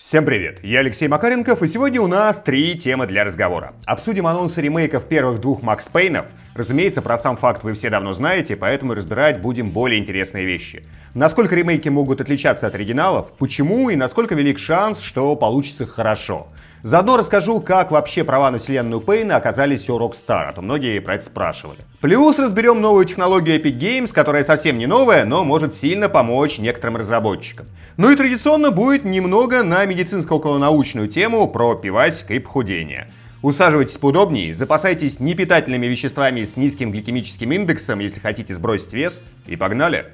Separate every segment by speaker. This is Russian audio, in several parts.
Speaker 1: Всем привет, я Алексей Макаренков, и сегодня у нас три темы для разговора. Обсудим анонсы ремейков первых двух Макс Пейнов. Разумеется, про сам факт вы все давно знаете, поэтому разбирать будем более интересные вещи. Насколько ремейки могут отличаться от оригиналов, почему и насколько велик шанс, что получится хорошо. Заодно расскажу, как вообще права на вселенную Пейна оказались у Rockstar, а то многие про это спрашивали. Плюс разберем новую технологию Epic Games, которая совсем не новая, но может сильно помочь некоторым разработчикам. Ну и традиционно будет немного на медицинско-околонаучную тему про пивасик и похудение. Усаживайтесь поудобнее, запасайтесь непитательными веществами с низким гликемическим индексом, если хотите сбросить вес, и погнали!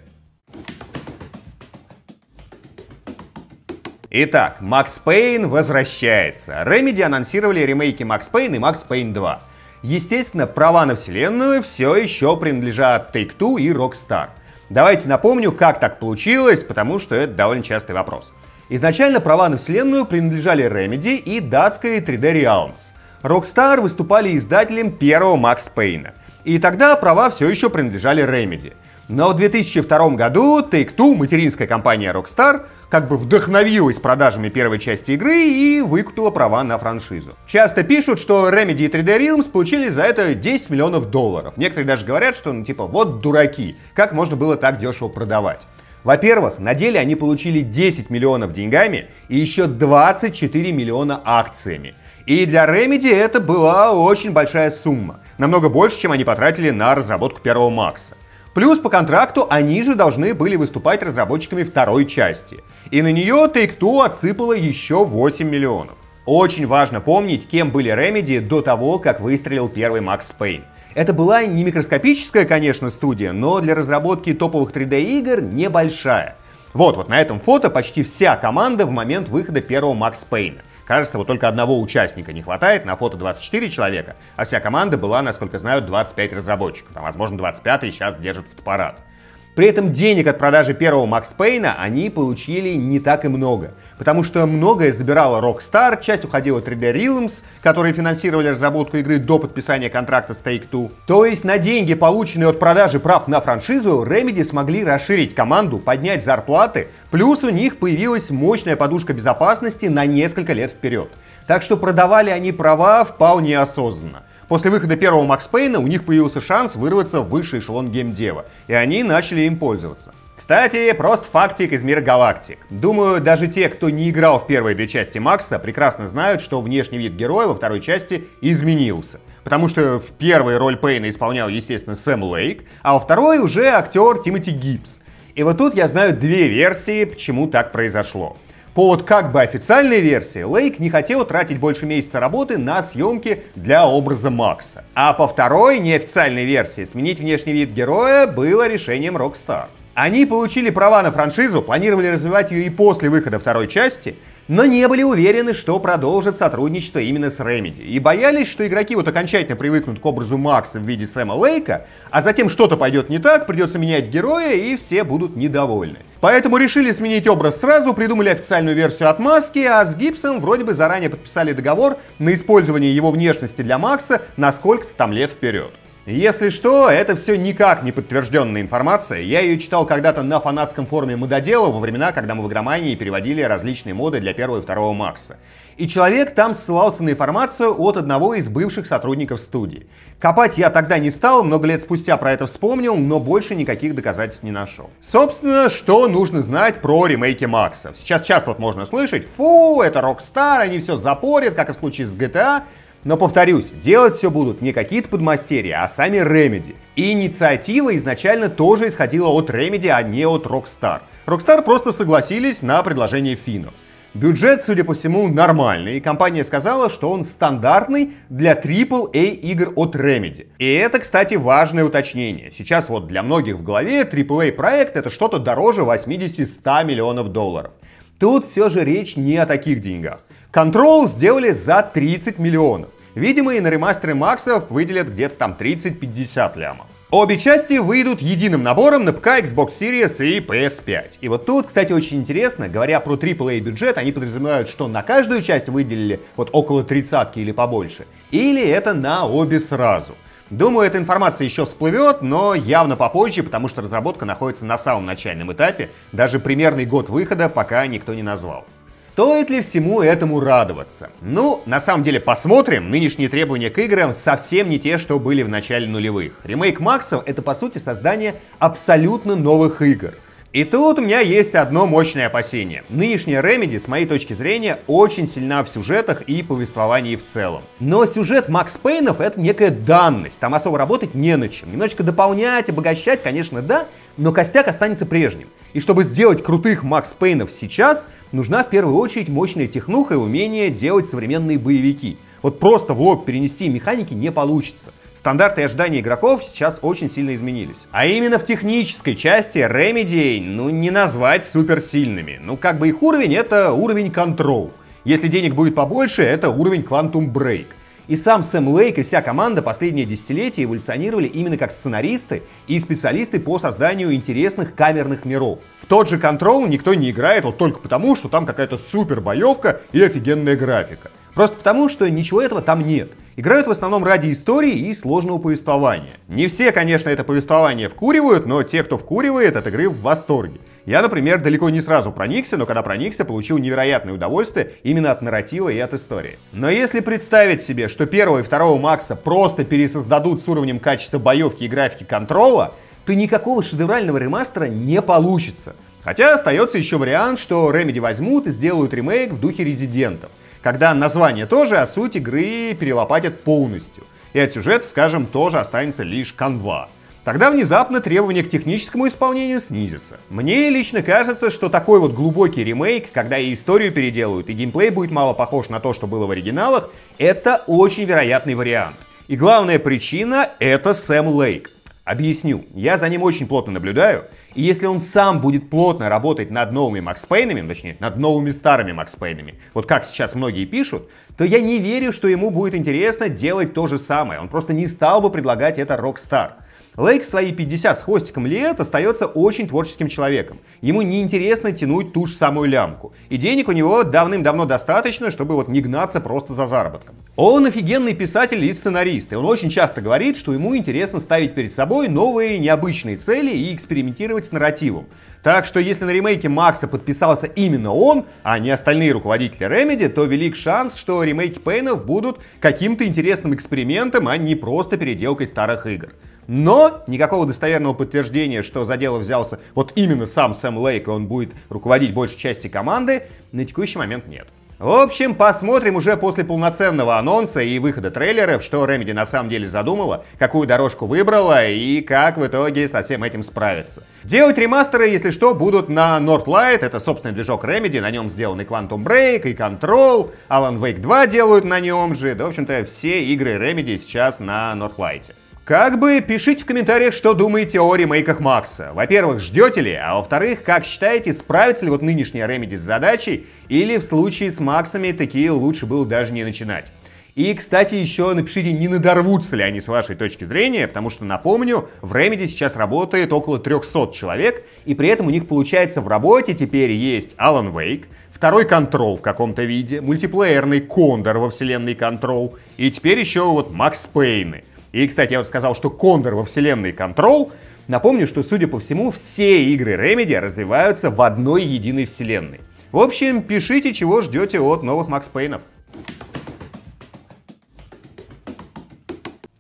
Speaker 1: Итак, Макс Пейн возвращается. Remedy анонсировали ремейки Макс Пейн и Макс Пейн 2. Естественно, права на вселенную все еще принадлежат Take-Two и Rockstar. Давайте напомню, как так получилось, потому что это довольно частый вопрос. Изначально права на вселенную принадлежали Remedy и датской 3D Realms. Rockstar выступали издателем первого Макс Пейна. И тогда права все еще принадлежали Remedy. Но в 2002 году Take-Two, материнская компания Rockstar, как бы вдохновилась продажами первой части игры и выкупила права на франшизу. Часто пишут, что Remedy и 3D Realms получили за это 10 миллионов долларов. Некоторые даже говорят, что ну типа вот дураки, как можно было так дешево продавать. Во-первых, на деле они получили 10 миллионов деньгами и еще 24 миллиона акциями. И для Remedy это была очень большая сумма. Намного больше, чем они потратили на разработку первого Макса. Плюс по контракту они же должны были выступать разработчиками второй части. И на нее Take-Two отсыпала еще 8 миллионов. Очень важно помнить, кем были Remedy до того, как выстрелил первый Макс Пейн. Это была не микроскопическая, конечно, студия, но для разработки топовых 3D-игр небольшая. Вот, вот на этом фото почти вся команда в момент выхода первого Макс Пейна. Кажется, вот только одного участника не хватает, на фото 24 человека, а вся команда была, насколько знаю, 25 разработчиков, а возможно 25 й сейчас держит фотоаппарат. При этом денег от продажи первого Макс Пейна они получили не так и много, потому что многое забирала Rockstar, часть уходила 3D Realms, которые финансировали разработку игры до подписания контракта с Take-Two. То есть на деньги, полученные от продажи прав на франшизу, Remedy смогли расширить команду, поднять зарплаты, плюс у них появилась мощная подушка безопасности на несколько лет вперед. Так что продавали они права вполне осознанно. После выхода первого Макс Пейна у них появился шанс вырваться в высший эшелон геймдева, и они начали им пользоваться. Кстати, просто фактик из мира галактик. Думаю, даже те, кто не играл в первые две части Макса, прекрасно знают, что внешний вид героя во второй части изменился. Потому что в первой роль Пейна исполнял, естественно, Сэм Лейк, а во второй уже актер Тимоти Гибс. И вот тут я знаю две версии, почему так произошло. По вот как бы официальной версии, Лейк не хотел тратить больше месяца работы на съемки для образа Макса. А по второй, неофициальной версии, сменить внешний вид героя было решением Rockstar. Они получили права на франшизу, планировали развивать ее и после выхода второй части, но не были уверены, что продолжат сотрудничество именно с Remedy, и боялись, что игроки вот окончательно привыкнут к образу Макса в виде Сэма Лейка, а затем что-то пойдет не так, придется менять героя, и все будут недовольны. Поэтому решили сменить образ сразу, придумали официальную версию отмазки, а с Гибсом вроде бы заранее подписали договор на использование его внешности для Макса на сколько-то там лет вперед. Если что, это все никак не подтвержденная информация. Я ее читал когда-то на фанатском форуме Мододела во времена, когда мы в игромании переводили различные моды для первого и второго Макса. И человек там ссылался на информацию от одного из бывших сотрудников студии. Копать я тогда не стал, много лет спустя про это вспомнил, но больше никаких доказательств не нашел. Собственно, что нужно знать про ремейки Макса? Сейчас часто вот можно слышать, фу, это Rockstar, они все запорят, как и в случае с GTA. Но повторюсь, делать все будут не какие-то подмастерья, а сами Remedy. И инициатива изначально тоже исходила от Remedy, а не от Rockstar. Rockstar просто согласились на предложение финнов. Бюджет, судя по всему, нормальный, и компания сказала, что он стандартный для AAA игр от Remedy. И это, кстати, важное уточнение. Сейчас вот для многих в голове AAA проект это что-то дороже 80-100 миллионов долларов. Тут все же речь не о таких деньгах. Control сделали за 30 миллионов. Видимо, и на ремастеры Максов выделят где-то там 30-50 лямов. Обе части выйдут единым набором на ПК, Xbox Series и PS5. И вот тут, кстати, очень интересно, говоря про AAA бюджет, они подразумевают, что на каждую часть выделили вот около тридцатки или побольше. Или это на обе сразу. Думаю, эта информация еще всплывет, но явно попозже, потому что разработка находится на самом начальном этапе, даже примерный год выхода пока никто не назвал. Стоит ли всему этому радоваться? Ну, на самом деле, посмотрим. Нынешние требования к играм совсем не те, что были в начале нулевых. Ремейк Максов — это, по сути, создание абсолютно новых игр. И тут у меня есть одно мощное опасение. Нынешняя Remedy, с моей точки зрения, очень сильна в сюжетах и повествовании в целом. Но сюжет Макс Пейнов — это некая данность, там особо работать не на чем. Немножечко дополнять, обогащать, конечно, да, но костяк останется прежним. И чтобы сделать крутых Макс Пейнов сейчас, нужна в первую очередь мощная технуха и умение делать современные боевики. Вот просто в лоб перенести механики не получится. Стандарты и ожидания игроков сейчас очень сильно изменились. А именно в технической части Remedy, ну, не назвать суперсильными. Ну, как бы их уровень — это уровень Control. Если денег будет побольше, это уровень Quantum Break — и сам Сэм Лейк и вся команда последние десятилетия эволюционировали именно как сценаристы и специалисты по созданию интересных камерных миров. В тот же Control никто не играет вот только потому, что там какая-то супер боевка и офигенная графика. Просто потому, что ничего этого там нет. Играют в основном ради истории и сложного повествования. Не все, конечно, это повествование вкуривают, но те, кто вкуривает, от игры в восторге. Я, например, далеко не сразу проникся, но когда проникся, получил невероятное удовольствие именно от нарратива и от истории. Но если представить себе, что первого и второго Макса просто пересоздадут с уровнем качества боевки и графики контрола, то никакого шедеврального ремастера не получится. Хотя остается еще вариант, что Remedy возьмут и сделают ремейк в духе резидентов — когда название тоже, а суть игры перелопатят полностью. И от сюжета, скажем, тоже останется лишь канва. Тогда внезапно требования к техническому исполнению снизятся. Мне лично кажется, что такой вот глубокий ремейк, когда и историю переделают, и геймплей будет мало похож на то, что было в оригиналах, это очень вероятный вариант. И главная причина — это Сэм Лейк. Объясню, я за ним очень плотно наблюдаю, и если он сам будет плотно работать над новыми Макс Пейнами, ну, точнее, над новыми старыми Макс Пейнами, вот как сейчас многие пишут, то я не верю, что ему будет интересно делать то же самое. Он просто не стал бы предлагать это Rockstar. Лейк в свои 50 с хвостиком лет остается очень творческим человеком. Ему неинтересно тянуть ту же самую лямку. И денег у него давным-давно достаточно, чтобы вот не гнаться просто за заработком. Он офигенный писатель и сценарист, и он очень часто говорит, что ему интересно ставить перед собой новые необычные цели и экспериментировать с нарративом. Так что если на ремейке Макса подписался именно он, а не остальные руководители Ремеди, то велик шанс, что ремейки Пейнов будут каким-то интересным экспериментом, а не просто переделкой старых игр. Но никакого достоверного подтверждения, что за дело взялся вот именно сам Сэм Лейк, и он будет руководить большей части команды, на текущий момент нет. В общем, посмотрим уже после полноценного анонса и выхода трейлеров, что Ремеди на самом деле задумала, какую дорожку выбрала и как в итоге со всем этим справиться. Делать ремастеры, если что, будут на Northlight, это собственный движок Ремеди, на нем сделаны Quantum Break и Control, Alan Wake 2 делают на нем же, да, в общем-то, все игры Ремеди сейчас на Northlight. Как бы пишите в комментариях, что думаете о ремейках Макса. Во-первых, ждете ли, а во-вторых, как считаете, справится ли вот нынешняя Ремеди с задачей, или в случае с Максами такие лучше было даже не начинать. И, кстати, еще напишите, не надорвутся ли они с вашей точки зрения, потому что, напомню, в Ремеди сейчас работает около 300 человек, и при этом у них получается в работе теперь есть Alan Wake, второй Контрол в каком-то виде, мультиплеерный Кондор во вселенной Контрол, и теперь еще вот Макс Пейны. И, кстати, я вот сказал, что Кондор во вселенной Control. Напомню, что, судя по всему, все игры Remedy развиваются в одной единой вселенной. В общем, пишите, чего ждете от новых Макс Пейнов.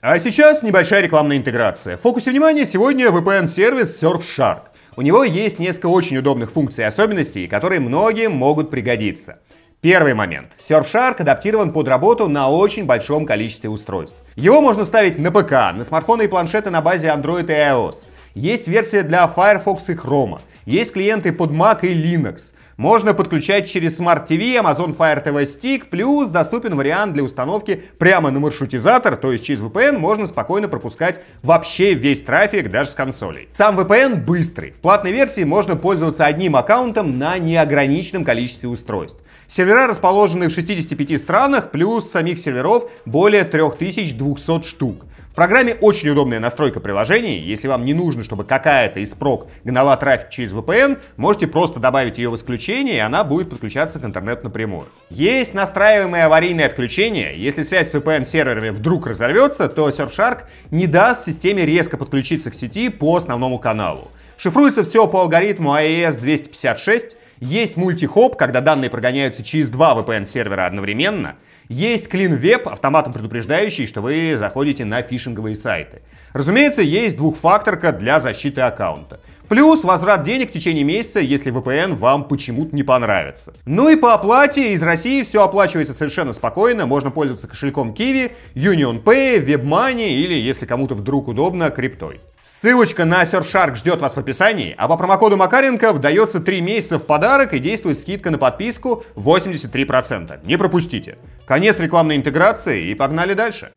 Speaker 1: А сейчас небольшая рекламная интеграция. В фокусе внимания сегодня VPN-сервис Surfshark. У него есть несколько очень удобных функций и особенностей, которые многим могут пригодиться. Первый момент. Surfshark адаптирован под работу на очень большом количестве устройств. Его можно ставить на ПК, на смартфоны и планшеты на базе Android и iOS. Есть версия для Firefox и Chrome. Есть клиенты под Mac и Linux. Можно подключать через Smart TV, Amazon Fire TV Stick, плюс доступен вариант для установки прямо на маршрутизатор, то есть через VPN можно спокойно пропускать вообще весь трафик даже с консолей. Сам VPN быстрый. В платной версии можно пользоваться одним аккаунтом на неограниченном количестве устройств. Сервера расположены в 65 странах, плюс самих серверов более 3200 штук. В программе очень удобная настройка приложений. Если вам не нужно, чтобы какая-то из прок гнала трафик через VPN, можете просто добавить ее в исключение, и она будет подключаться к интернету напрямую. Есть настраиваемое аварийное отключение. Если связь с VPN-серверами вдруг разорвется, то Surfshark не даст системе резко подключиться к сети по основному каналу. Шифруется все по алгоритму AES 256, есть мультихоп, когда данные прогоняются через два VPN сервера одновременно. Есть CleanWeb, автоматом предупреждающий, что вы заходите на фишинговые сайты. Разумеется, есть двухфакторка для защиты аккаунта. Плюс возврат денег в течение месяца, если VPN вам почему-то не понравится. Ну и по оплате из России все оплачивается совершенно спокойно. Можно пользоваться кошельком Kiwi, UnionPay, WebMoney или, если кому-то вдруг удобно, криптой. Ссылочка на Surfshark ждет вас в описании, а по промокоду Макаренко вдается 3 месяца в подарок и действует скидка на подписку 83%. Не пропустите. Конец рекламной интеграции и погнали дальше.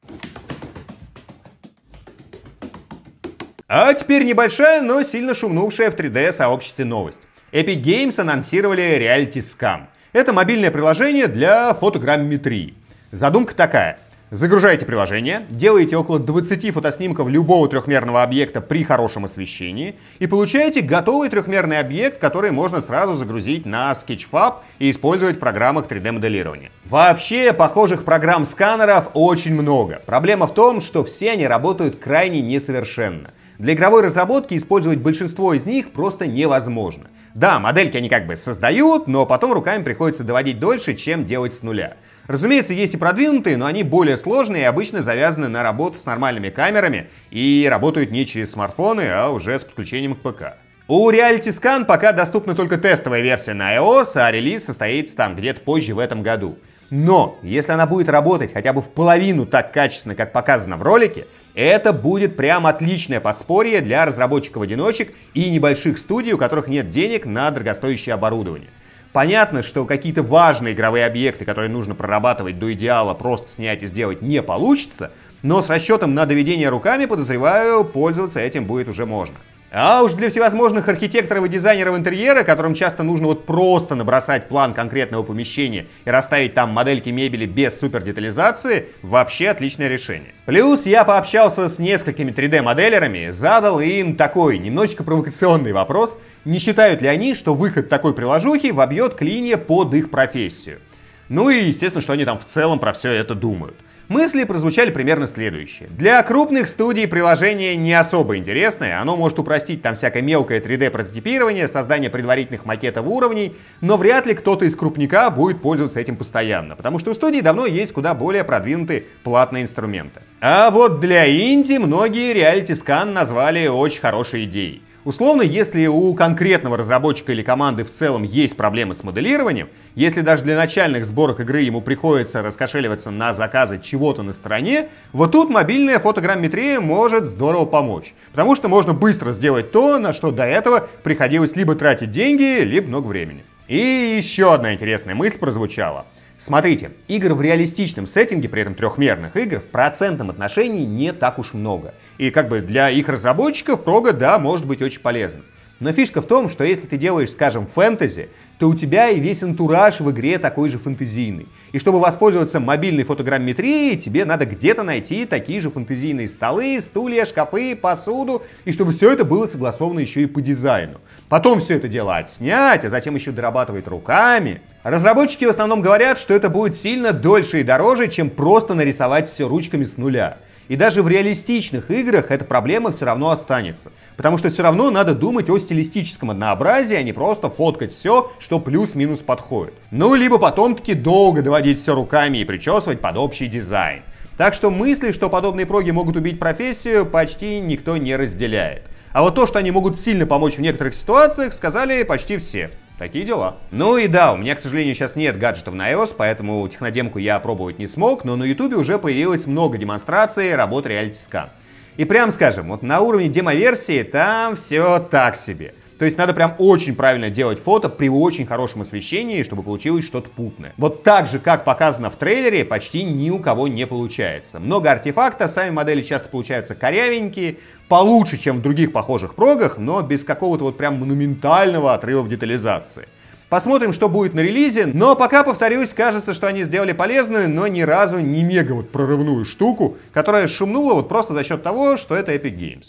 Speaker 1: А теперь небольшая, но сильно шумнувшая в 3D сообществе новость. Epic Games анонсировали Reality Scan. Это мобильное приложение для фотограмметрии. Задумка такая. Загружаете приложение, делаете около 20 фотоснимков любого трехмерного объекта при хорошем освещении и получаете готовый трехмерный объект, который можно сразу загрузить на Sketchfab и использовать в программах 3D-моделирования. Вообще, похожих программ сканеров очень много. Проблема в том, что все они работают крайне несовершенно. Для игровой разработки использовать большинство из них просто невозможно. Да, модельки они как бы создают, но потом руками приходится доводить дольше, чем делать с нуля. Разумеется, есть и продвинутые, но они более сложные и обычно завязаны на работу с нормальными камерами и работают не через смартфоны, а уже с подключением к ПК. У Reality Scan пока доступна только тестовая версия на iOS, а релиз состоится там где-то позже в этом году. Но если она будет работать хотя бы в половину так качественно, как показано в ролике, это будет прям отличное подспорье для разработчиков-одиночек и небольших студий, у которых нет денег на дорогостоящее оборудование. Понятно, что какие-то важные игровые объекты, которые нужно прорабатывать до идеала, просто снять и сделать не получится, но с расчетом на доведение руками, подозреваю, пользоваться этим будет уже можно. А уж для всевозможных архитекторов и дизайнеров интерьера, которым часто нужно вот просто набросать план конкретного помещения и расставить там модельки мебели без супердетализации, вообще отличное решение. Плюс я пообщался с несколькими 3D-моделерами, задал им такой немножечко провокационный вопрос, не считают ли они, что выход такой приложухи вобьет клинья под их профессию. Ну и естественно, что они там в целом про все это думают. Мысли прозвучали примерно следующие. Для крупных студий приложение не особо интересное, оно может упростить там всякое мелкое 3D-прототипирование, создание предварительных макетов уровней, но вряд ли кто-то из крупника будет пользоваться этим постоянно, потому что у студии давно есть куда более продвинутые платные инструменты. А вот для инди многие Reality Scan назвали очень хорошей идеей. Условно, если у конкретного разработчика или команды в целом есть проблемы с моделированием, если даже для начальных сборок игры ему приходится раскошеливаться на заказы чего-то на стороне, вот тут мобильная фотограмметрия может здорово помочь. Потому что можно быстро сделать то, на что до этого приходилось либо тратить деньги, либо много времени. И еще одна интересная мысль прозвучала — Смотрите, игр в реалистичном сеттинге, при этом трехмерных игр, в процентном отношении не так уж много. И как бы для их разработчиков прога, да, может быть очень полезным. Но фишка в том, что если ты делаешь, скажем, фэнтези, то у тебя и весь антураж в игре такой же фэнтезийный. И чтобы воспользоваться мобильной фотограмметрией, тебе надо где-то найти такие же фэнтезийные столы, стулья, шкафы, посуду, и чтобы все это было согласовано еще и по дизайну. Потом все это дело отснять, а затем еще дорабатывать руками. Разработчики в основном говорят, что это будет сильно дольше и дороже, чем просто нарисовать все ручками с нуля. И даже в реалистичных играх эта проблема все равно останется. Потому что все равно надо думать о стилистическом однообразии, а не просто фоткать все, что плюс-минус подходит. Ну, либо потом таки долго доводить все руками и причесывать под общий дизайн. Так что мысли, что подобные проги могут убить профессию, почти никто не разделяет. А вот то, что они могут сильно помочь в некоторых ситуациях, сказали почти все. Такие дела. Ну и да, у меня, к сожалению, сейчас нет гаджетов на iOS, поэтому технодемку я пробовать не смог, но на YouTube уже появилось много демонстраций работы Reality Scan. И прям скажем, вот на уровне демоверсии там все так себе. То есть надо прям очень правильно делать фото при очень хорошем освещении, чтобы получилось что-то путное. Вот так же, как показано в трейлере, почти ни у кого не получается. Много артефакта, сами модели часто получаются корявенькие, получше, чем в других похожих прогах, но без какого-то вот прям монументального отрыва в детализации. Посмотрим, что будет на релизе, но пока, повторюсь, кажется, что они сделали полезную, но ни разу не мега вот прорывную штуку, которая шумнула вот просто за счет того, что это Epic Games.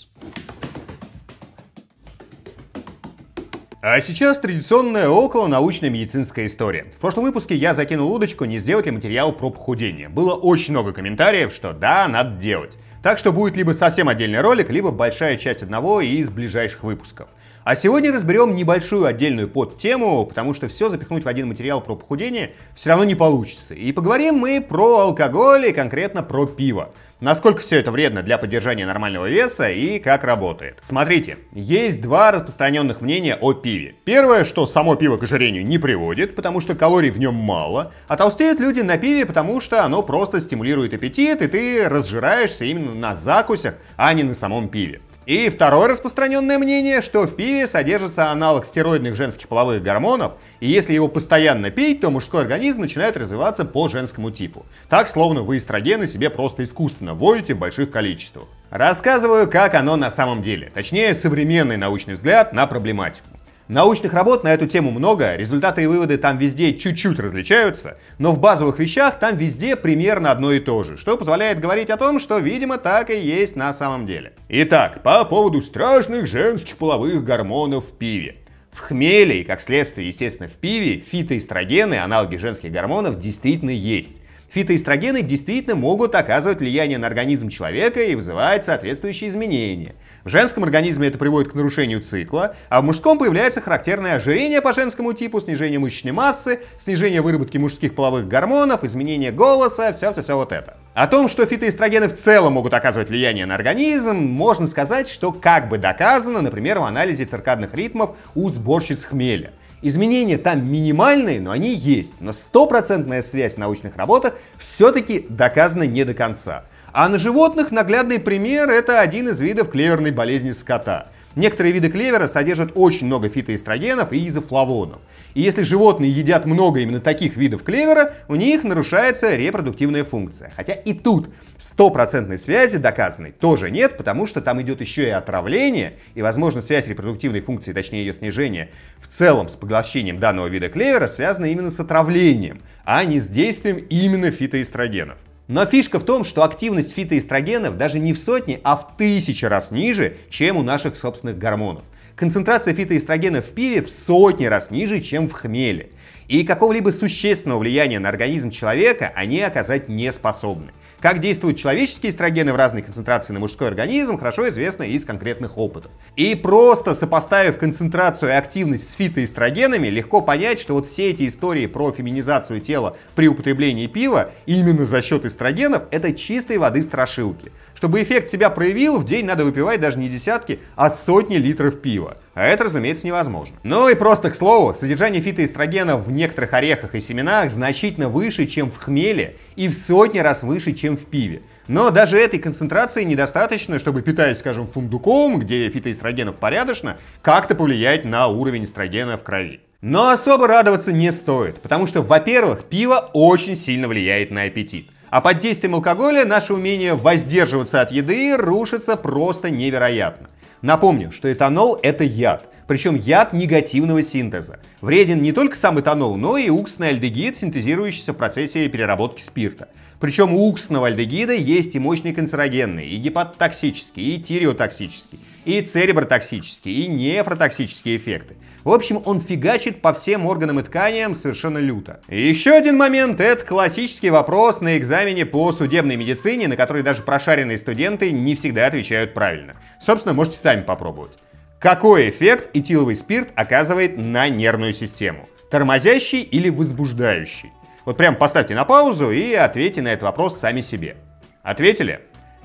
Speaker 1: А сейчас традиционная околонаучная медицинская история. В прошлом выпуске я закинул удочку, не сделать ли материал про похудение. Было очень много комментариев, что да, надо делать. Так что будет либо совсем отдельный ролик, либо большая часть одного из ближайших выпусков. А сегодня разберем небольшую отдельную подтему, потому что все запихнуть в один материал про похудение все равно не получится. И поговорим мы про алкоголь и конкретно про пиво. Насколько все это вредно для поддержания нормального веса и как работает. Смотрите, есть два распространенных мнения о пиве. Первое, что само пиво к ожирению не приводит, потому что калорий в нем мало, а толстеют люди на пиве, потому что оно просто стимулирует аппетит, и ты разжираешься именно на закусях, а не на самом пиве. И второе распространенное мнение, что в пиве содержится аналог стероидных женских половых гормонов, и если его постоянно пить, то мужской организм начинает развиваться по женскому типу. Так, словно вы эстрогены себе просто искусственно вводите в больших количествах. Рассказываю, как оно на самом деле, точнее современный научный взгляд на проблематику. Научных работ на эту тему много, результаты и выводы там везде чуть-чуть различаются, но в базовых вещах там везде примерно одно и то же, что позволяет говорить о том, что, видимо, так и есть на самом деле. Итак, по поводу страшных женских половых гормонов в пиве. В хмеле и, как следствие, естественно, в пиве фитоэстрогены, аналоги женских гормонов, действительно есть. Фитоэстрогены действительно могут оказывать влияние на организм человека и вызывать соответствующие изменения. В женском организме это приводит к нарушению цикла, а в мужском появляется характерное ожирение по женскому типу, снижение мышечной массы, снижение выработки мужских половых гормонов, изменение голоса, все-все-все вот это. О том, что фитоэстрогены в целом могут оказывать влияние на организм, можно сказать, что как бы доказано, например, в анализе циркадных ритмов у сборщиц хмеля. Изменения там минимальные, но они есть. Но стопроцентная связь в научных работах все-таки доказана не до конца. А на животных наглядный пример – это один из видов клеверной болезни скота – Некоторые виды клевера содержат очень много фитоэстрогенов и изофлавонов. И если животные едят много именно таких видов клевера, у них нарушается репродуктивная функция. Хотя и тут стопроцентной связи доказанной тоже нет, потому что там идет еще и отравление, и, возможно, связь репродуктивной функции, точнее ее снижение, в целом с поглощением данного вида клевера связана именно с отравлением, а не с действием именно фитоэстрогенов. Но фишка в том, что активность фитоэстрогенов даже не в сотни, а в тысячи раз ниже, чем у наших собственных гормонов. Концентрация фитоэстрогенов в пиве в сотни раз ниже, чем в хмеле. И какого-либо существенного влияния на организм человека они оказать не способны. Как действуют человеческие эстрогены в разной концентрации на мужской организм, хорошо известно из конкретных опытов. И просто сопоставив концентрацию и активность с фитоэстрогенами, легко понять, что вот все эти истории про феминизацию тела при употреблении пива именно за счет эстрогенов — это чистой воды страшилки. Чтобы эффект себя проявил, в день надо выпивать даже не десятки, а сотни литров пива. А это, разумеется, невозможно. Ну и просто к слову, содержание фитоэстрогена в некоторых орехах и семенах значительно выше, чем в хмеле, и в сотни раз выше, чем в пиве. Но даже этой концентрации недостаточно, чтобы, питаясь, скажем, фундуком, где фитоэстрогенов порядочно, как-то повлиять на уровень эстрогена в крови. Но особо радоваться не стоит, потому что, во-первых, пиво очень сильно влияет на аппетит. А под действием алкоголя наше умение воздерживаться от еды рушится просто невероятно. Напомню, что этанол – это яд – причем яд негативного синтеза. Вреден не только сам этанол, но и уксный альдегид, синтезирующийся в процессе переработки спирта. Причем у уксного альдегида есть и мощный канцерогенный, и гепатотоксический, и тиреотоксический, и церебротоксический, и нефротоксические эффекты. В общем, он фигачит по всем органам и тканям совершенно люто. И еще один момент — это классический вопрос на экзамене по судебной медицине, на который даже прошаренные студенты не всегда отвечают правильно. Собственно, можете сами попробовать. Какой эффект этиловый спирт оказывает на нервную систему? Тормозящий или возбуждающий? Вот прям поставьте на паузу и ответьте на этот вопрос сами себе. Ответили?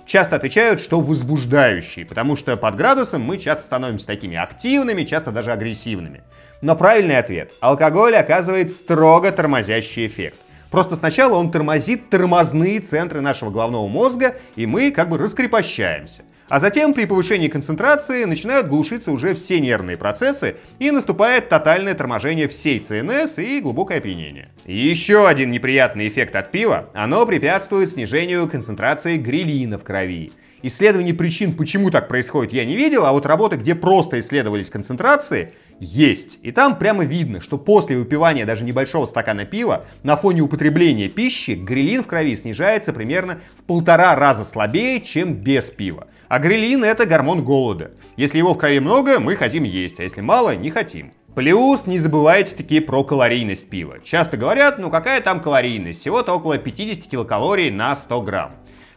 Speaker 1: часто отвечают, что возбуждающий, потому что под градусом мы часто становимся такими активными, часто даже агрессивными. Но правильный ответ. Алкоголь оказывает строго тормозящий эффект. Просто сначала он тормозит тормозные центры нашего головного мозга, и мы как бы раскрепощаемся. А затем при повышении концентрации начинают глушиться уже все нервные процессы и наступает тотальное торможение всей ЦНС и глубокое опьянение. Еще один неприятный эффект от пива – оно препятствует снижению концентрации грилина в крови. Исследований причин, почему так происходит, я не видел, а вот работы, где просто исследовались концентрации – есть. И там прямо видно, что после выпивания даже небольшого стакана пива на фоне употребления пищи грилин в крови снижается примерно в полтора раза слабее, чем без пива. А грилин это гормон голода. Если его в крови много, мы хотим есть, а если мало, не хотим. Плюс не забывайте такие про калорийность пива. Часто говорят, ну какая там калорийность, всего-то около 50 килокалорий на 100 грамм.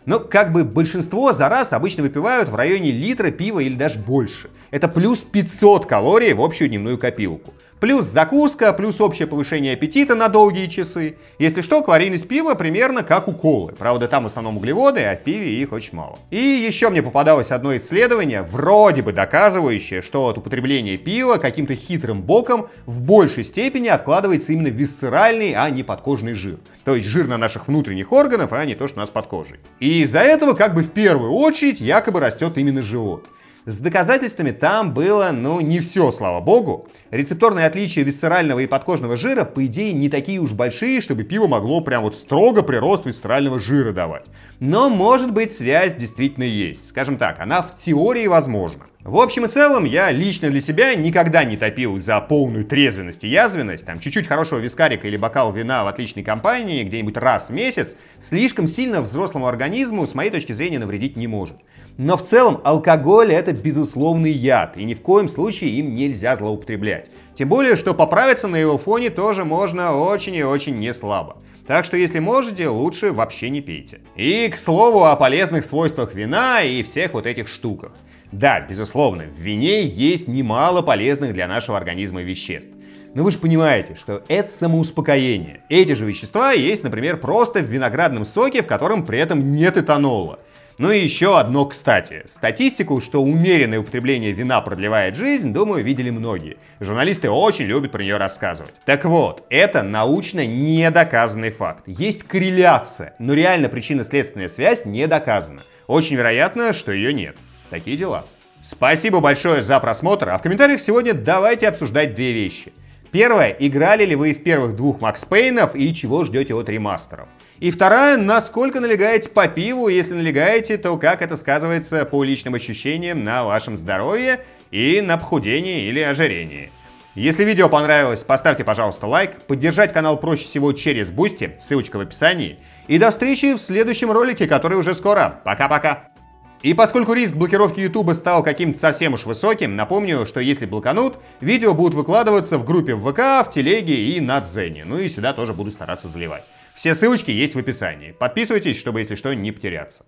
Speaker 1: Но ну, как бы большинство за раз обычно выпивают в районе литра пива или даже больше. Это плюс 500 калорий в общую дневную копилку. Плюс закуска, плюс общее повышение аппетита на долгие часы. Если что, калорийность пива примерно как у колы. Правда, там в основном углеводы, а в пиве их очень мало. И еще мне попадалось одно исследование, вроде бы доказывающее, что от употребления пива каким-то хитрым боком в большей степени откладывается именно висцеральный, а не подкожный жир. То есть жир на наших внутренних органах, а не то, что у нас под кожей. И из-за этого как бы в первую очередь якобы растет именно живот. С доказательствами там было, ну, не все, слава богу. Рецепторные отличия висцерального и подкожного жира, по идее, не такие уж большие, чтобы пиво могло прям вот строго прирост висцерального жира давать. Но, может быть, связь действительно есть. Скажем так, она в теории возможна. В общем и целом, я лично для себя никогда не топил за полную трезвенность и язвенность. Там чуть-чуть хорошего вискарика или бокал вина в отличной компании где-нибудь раз в месяц слишком сильно взрослому организму, с моей точки зрения, навредить не может. Но в целом алкоголь это безусловный яд, и ни в коем случае им нельзя злоупотреблять. Тем более, что поправиться на его фоне тоже можно очень и очень неслабо. Так что если можете, лучше вообще не пейте. И к слову о полезных свойствах вина и всех вот этих штуках. Да, безусловно, в вине есть немало полезных для нашего организма веществ. Но вы же понимаете, что это самоуспокоение. Эти же вещества есть, например, просто в виноградном соке, в котором при этом нет этанола. Ну и еще одно кстати. Статистику, что умеренное употребление вина продлевает жизнь, думаю, видели многие. Журналисты очень любят про нее рассказывать. Так вот, это научно недоказанный факт. Есть корреляция, но реально причинно-следственная связь не доказана. Очень вероятно, что ее нет. Такие дела. Спасибо большое за просмотр, а в комментариях сегодня давайте обсуждать две вещи. Первое, играли ли вы в первых двух Макс Пейнов и чего ждете от ремастеров? И вторая, насколько налегаете по пиву, если налегаете, то как это сказывается по личным ощущениям на вашем здоровье и на похудении или ожирении. Если видео понравилось, поставьте, пожалуйста, лайк, поддержать канал проще всего через Бусти, ссылочка в описании. И до встречи в следующем ролике, который уже скоро. Пока-пока! И поскольку риск блокировки YouTube стал каким-то совсем уж высоким, напомню, что если блоканут, видео будут выкладываться в группе в ВК, в Телеге и на Дзене. Ну и сюда тоже буду стараться заливать. Все ссылочки есть в описании. Подписывайтесь, чтобы, если что, не потеряться.